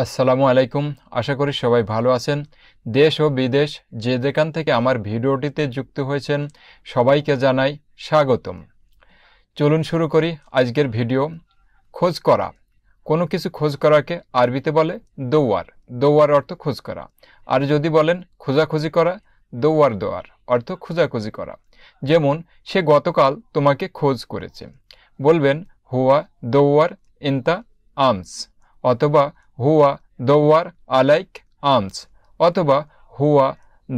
আসসালামু আলাইকুম আশা করি সবাই ভালো আছেন দেশ ও বিদেশ যে যেখান থেকে আমার ভিডিওটিতে যুক্ত হয়েছেন সবাইকে জানাই স্বাগতম চলুন শুরু করি আজকের ভিডিও খোঁজ করা কোনো কিছু খোঁজ করাকে আরবিতে বলে দৌয়ার দৌয়ার অর্থ খোঁজ করা আর যদি বলেন খোঁজাখুঁজি করা দৌয়ার দোয়ার অর্থ খোঁজাখুঁজি করা যেমন সে গতকাল তোমাকে খোঁজ করেছে বলবেন হুয়া দৌয়ার ইন্তা আমস অথবা হুয়া দৌয়ার আলাইক আমস অথবা হুয়া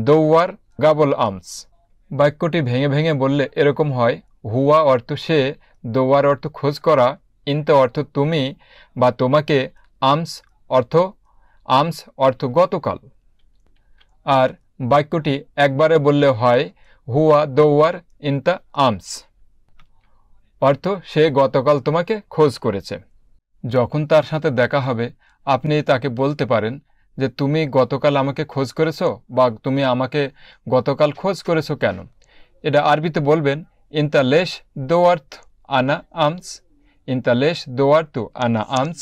দৌয়ার গাবল আমস বাক্যটি ভেঙে ভেঙে বললে এরকম হয় হুয়া অর্থ সে দৌয়ার অর্থ খোঁজ করা ইন্ত অর্থ তুমি বা তোমাকে আমস অর্থ আমস অর্থ গতকাল আর বাক্যটি একবারে বললে হয় হুয়া দৌয়ার ইন্তা আমস অর্থ সে গতকাল তোমাকে খোঁজ করেছে যখন তার সাথে দেখা হবে আপনি তাকে বলতে পারেন যে তুমি গতকাল আমাকে খোঁজ করেছো বা তুমি আমাকে গতকাল খোঁজ করেছো কেন এটা আরবিতে বলবেন ইন্তালেশ দোয়ার্থ আনা আমস ইন্তালেশ দোয়ার্তু আনা আমস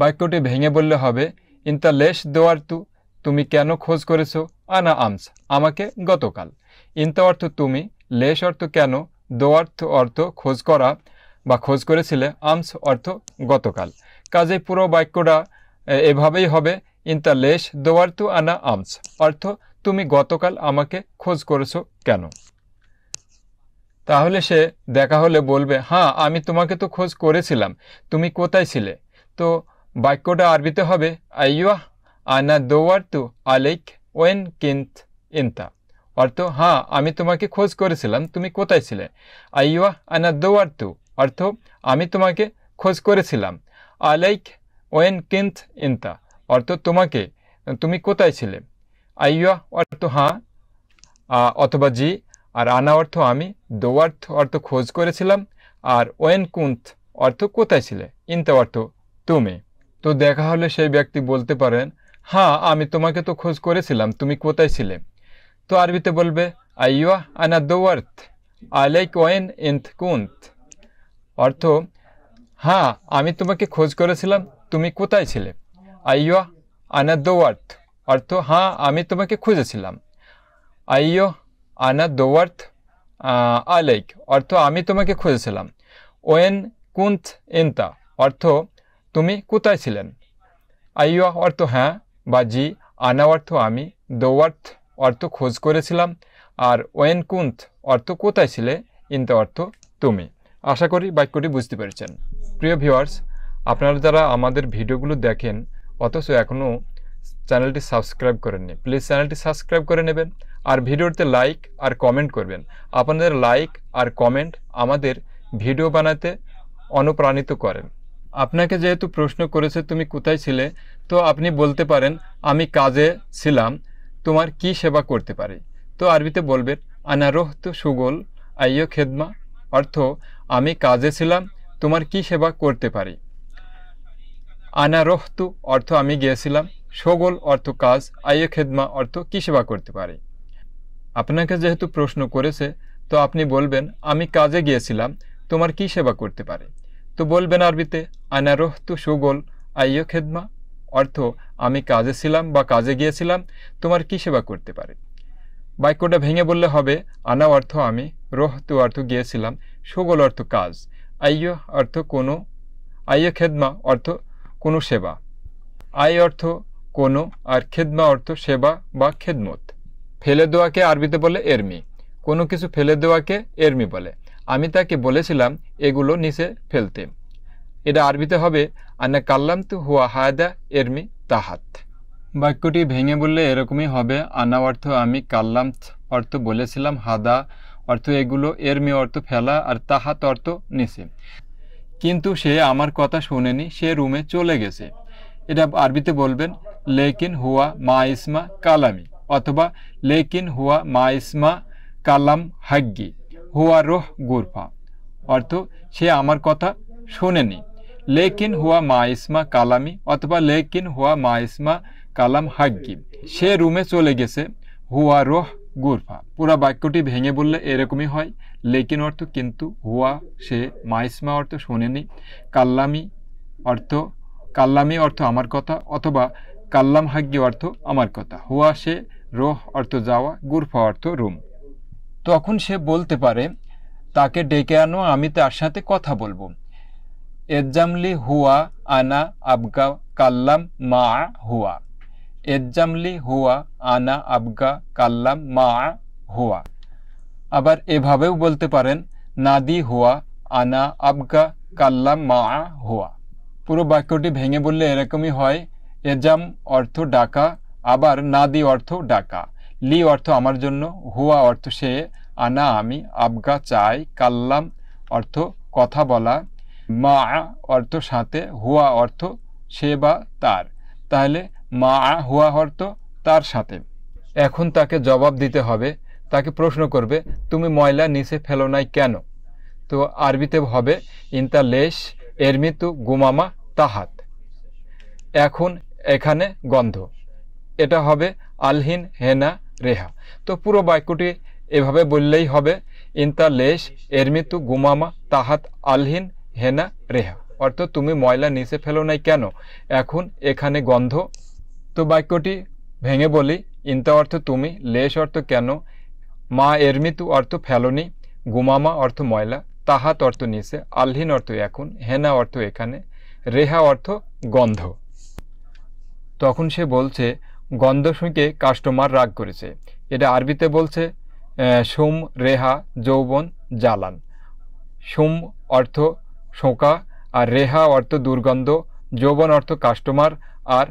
বাক্যটি ভেঙে বললে হবে ইন্তালেশ দোয়ার্তু তুমি কেন খোঁজ করেছো আনা আমস আমাকে গতকাল ইন্তা অর্থ তুমি লেশ অর্থ কেন দোয়ার্থ অর্থ খোঁজ করা বা খোঁজ করেছিলে আমস অর্থ গতকাল কাজে পুরো বাক্যটা এভাবেই হবে ইন্তা লেশ দোয়ার তু আনা আমস অর্থ তুমি গতকাল আমাকে খোঁজ করেছো কেন তাহলে সে দেখা হলে বলবে হ্যাঁ আমি তোমাকে তো খোঁজ করেছিলাম তুমি কোথায় ছিলে তো বাক্যটা আরবিতে হবে আইয়া আনা দোয়ার তু আলেক ওয়েন কিন্ত ইন্তা অর্থ হ্যাঁ আমি তোমাকে খোঁজ করেছিলাম তুমি কোথায় ছিলে আইয়া আনা দোয়ার তু অর্থ আমি তোমাকে খোঁজ করেছিলাম আলাইক ওয়েন কিন্থ ইনতা অর্থ তোমাকে তুমি কোথায় ছিলে আইয়া অর্থ হাঁ অথবা জি আর আনা অর্থ আমি দোয়ার্থ অর্থ খোঁজ করেছিলাম আর ওয়েন কুন্থ অর্থ কোথায় ছিলে ইনতা অর্থ তুমি তো দেখা হলে সেই ব্যক্তি বলতে পারেন হ্যাঁ আমি তোমাকে তো খোঁজ করেছিলাম তুমি কোথায় ছিলে তো আরবিতে বলবে আইয়া আনা দোয়ার্থ আলাইক ওয়েন ইন্থ কুন্থ অর্থ হ্যাঁ আমি তোমাকে খোঁজ করেছিলাম তুমি কোথায় ছিলে আনা দোয়ার্থ অর্থ হ্যাঁ আমি তোমাকে খুঁজেছিলাম আইয়ো দোয়ার্থ আলেক অর্থ আমি তোমাকে খুঁজেছিলাম ওয়েন কুন্থ এন্তা অর্থ তুমি কোথায় ছিলেন আইয়ো অর্থ হ্যাঁ বা জি আনা অর্থ আমি দোয়ার্থ অর্থ খোঁজ করেছিলাম আর ওয়েন কুন্থ অর্থ কোথায় ছিলে ইন্তা অর্থ তুমি আশা করি বাক্যটি বুঝতে পেরেছেন প্রিয় ভিউয়ার্স আপনারা যারা আমাদের ভিডিওগুলো দেখেন অথচ এখনও চ্যানেলটি সাবস্ক্রাইব করেননি প্লিজ চ্যানেলটি সাবস্ক্রাইব করে নেবেন আর ভিডিওতে লাইক আর কমেন্ট করবেন আপনাদের লাইক আর কমেন্ট আমাদের ভিডিও বানাতে অনুপ্রাণিত করেন আপনাকে যেহেতু প্রশ্ন করেছে তুমি কোথায় ছিলে তো আপনি বলতে পারেন আমি কাজে ছিলাম তোমার কি সেবা করতে পারি তো আরবিতে বলবেন তো সুগোল আইয় খেদমা অর্থ আমি কাজে ছিলাম তোমার কি সেবা করতে পারি আনা রহতু অর্থ আমি গিয়েছিলাম সগোল অর্থ কাজ আয়ে খেদমা অর্থ কী সেবা করতে পারি আপনাকে যেহেতু প্রশ্ন করেছে তো আপনি বলবেন আমি কাজে গিয়েছিলাম তোমার কি সেবা করতে পারে তো বলবেন আরবিতে আনা রহতু সগোল আইয় খেদমা অর্থ আমি কাজে ছিলাম বা কাজে গিয়েছিলাম তোমার কি সেবা করতে পারে বাক্যটা ভেঙে বললে হবে আনা অর্থ আমি রহতু অর্থ গিয়েছিলাম সগোল অর্থ কাজ আয় অর্থ কোনো আয় খেদমা অর্থ কোনো সেবা আয় অর্থ কোনো আর খেদমা অর্থ সেবা বা খেদমত ফেলে দেওয়াকে আরবিতে বলে এরমি কোনো কিছু ফেলে দেওয়াকে এরমি বলে আমি তাকে বলেছিলাম এগুলো নিচে ফেলতে এটা আরবিতে হবে আনা কাল্লাম তু হুয়া হায়দা এরমি তাহাত বাক্যটি ভেঙে বললে এরকমই হবে আনা অর্থ আমি কাল্লাম অর্থ বলেছিলাম হাদা অর্থ এগুলো এরমি অর্থ ফেলা আর তাহাত অর্থ নিচে কিন্তু সে আমার কথা শোনেনি সে রুমে চলে গেছে এটা আরবিতে বলবেন লেকিন হুয়া মা ইসমা কালামি অথবা লেকিন হুয়া মা ইসমা কালাম হাগ্গি হুয়া রোহ গুরফা অর্থ সে আমার কথা শোনেনি লেকিন হুয়া মা ইসমা কালামি অথবা লেকিন হুয়া মা ইসমা কালাম হাগ্গি সে রুমে চলে গেছে হুয়া রোহ গুরফা পুরো বাক্যটি ভেঙে বললে এরকমই হয় লেকিন অর্থ কিন্তু হুয়া সে মাইসমা অর্থ শোনেনি কাল্লামি অর্থ কাল্লামি অর্থ আমার কথা অথবা কাল্লাম হাগ্য অর্থ আমার কথা হুয়া সে রোহ অর্থ যাওয়া গুরফা অর্থ রুম তখন সে বলতে পারে তাকে ডেকে আনো আমি তার সাথে কথা বলবো এজামলি হুয়া আনা আবগা কাল্লাম মা হুয়া এজ্জামলি হুয়া আনা আবগা কাল্লাম মা হুয়া আবার এভাবেও বলতে পারেন নাদি হুয়া আনা আবগা কাল্লাম মা হুয়া পুরো বাক্যটি ভেঙে বললে এরকমই হয় এজাম অর্থ ডাকা আবার নাদি অর্থ ডাকা লি অর্থ আমার জন্য হুয়া অর্থ সে আনা আমি আবগা চাই কাল্লাম অর্থ কথা বলা মা অর্থ সাথে হুয়া অর্থ সে বা তার তাহলে মা হুয়া হর্ত তার সাথে এখন তাকে জবাব দিতে হবে তাকে প্রশ্ন করবে তুমি ময়লা নিচে ফেলো নাই কেন তো আরবিতে হবে ইনতা লেশ এরমিতু গুমামা তাহাত এখন এখানে গন্ধ এটা হবে আলহিন হেনা রেহা তো পুরো বাক্যটি এভাবে বললেই হবে ইনতা লেশ এরমিতু গুমামা তাহাত আলহিন হেনা রেহা অর্থাৎ তুমি ময়লা নিচে ফেলো নাই কেন এখন এখানে গন্ধ তো বাক্যটি ভেঙে বলি ইন্তা অর্থ তুমি লেশ অর্থ কেন মা এরমিতু অর্থ ফেলনি গুমামা অর্থ ময়লা তাহাত অর্থ নিচে আল্হিন অর্থ এখন হেনা অর্থ এখানে রেহা অর্থ গন্ধ তখন সে বলছে গন্ধ শুঁকে কাস্টমার রাগ করেছে এটা আরবিতে বলছে সুম রেহা যৌবন জালান সুম অর্থ শোঁকা আর রেহা অর্থ দুর্গন্ধ যৌবন অর্থ কাস্টমার আর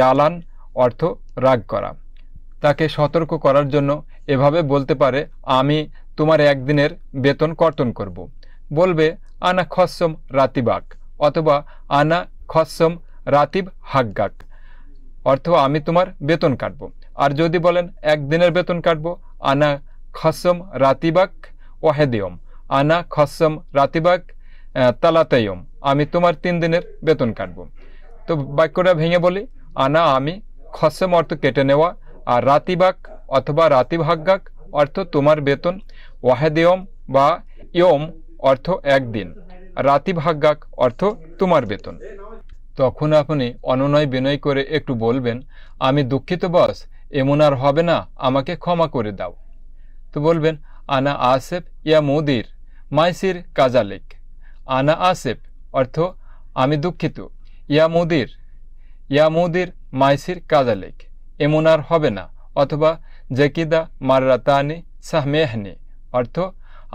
জালান অর্থ রাগ করা তাকে সতর্ক করার জন্য এভাবে বলতে পারে আমি তোমার একদিনের বেতন কর্তন করব। বলবে আনা খসম রাতিবাক অথবা আনা খসম রাতিব হাগ্গাক অর্থ আমি তোমার বেতন কাটব আর যদি বলেন একদিনের বেতন কাটব আনা খসম রাতিবাক ওহেদিয়ম আনা খসম রাতিবাক তালাতায়ম আমি তোমার তিন দিনের বেতন কাটব তো বাক্যটা ভেঙে বলি আনা আমি খসেম অর্থ কেটে নেওয়া আর রাতিবাক অথবা রাতিভাগ্যাক অর্থ তোমার বেতন ওয়াহেদেয়ম বা ইয়ম অর্থ একদিন রাতিভাগ্যাক অর্থ তোমার বেতন তখন আপনি অননয় বিনয় করে একটু বলবেন আমি দুঃখিত বস এমন আর হবে না আমাকে ক্ষমা করে দাও তো বলবেন আনা আসেফ ইয়া মুদির মাইসির কাজালিক আনা আসেফ অর্থ আমি দুঃখিত ইয়া মুদির ইয়া মুদির মাইসির কাদালেক এমন আর হবে না অথবা জেকিদা মাররাতানি সাহমেহনি অর্থ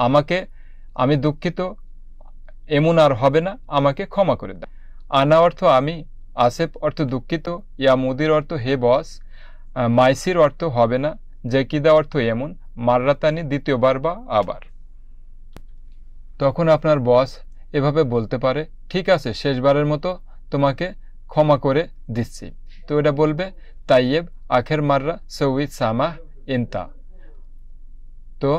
আমাকে আমি দুঃখিত এমন আর হবে না আমাকে ক্ষমা করে দাও আনা অর্থ আমি আসেফ অর্থ দুঃখিত ইয়া মুদির অর্থ হে বস মাইসির অর্থ হবে না জেকিদা অর্থ এমন মাররাতানি দ্বিতীয়বার বা আবার তখন আপনার বস এভাবে বলতে পারে ঠিক আছে শেষবারের মতো তোমাকে ক্ষমা করে দিচ্ছি তো এটা বলবে তাইয়েব আখের মাররা সৌই সামা ইনতা তো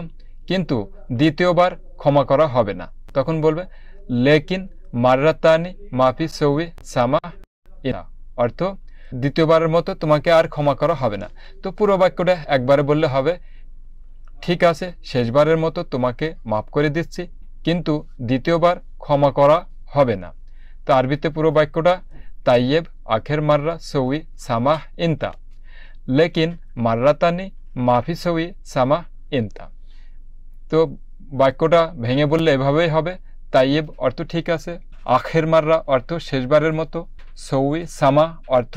কিন্তু দ্বিতীয়বার ক্ষমা করা হবে না তখন বলবে লেকিন তানি মাফি সৌই সামা ইনা অর্থ দ্বিতীয়বারের মতো তোমাকে আর ক্ষমা করা হবে না তো পুরো বাক্যটা একবারে বললে হবে ঠিক আছে শেষবারের মতো তোমাকে মাফ করে দিচ্ছি কিন্তু দ্বিতীয়বার ক্ষমা করা হবে না তো আরবিতে পুরো বাক্যটা তাইয়েব আখের মাররা সৌই সামাহ ইনতা লেকিন মাররা তানি মাফি সৌই সামা ইনতা তো বাক্যটা ভেঙে বললে এভাবেই হবে তাইয়েব অর্থ ঠিক আছে আখের মাররা অর্থ শেষবারের মতো সৌই সামা অর্থ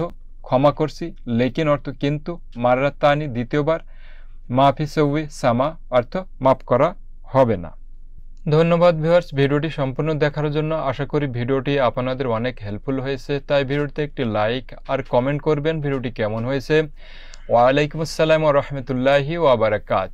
ক্ষমা করছি লেকিন অর্থ কিন্তু মাররা তানি দ্বিতীয়বার মাফি সৌই সামা অর্থ মাফ করা হবে না ধন্যবাদ ভিউয়ার্স ভিডিওটি সম্পূর্ণ দেখার জন্য আশা করি ভিডিওটি আপনাদের অনেক হেল্পফুল হয়েছে তাই ভিডিওতে একটি লাইক আর কমেন্ট করবেন ভিডিওটি কেমন হয়েছে ওয়ালাইকুম আসসালাম রহমতুল্লাহি ওয়াবারাকাত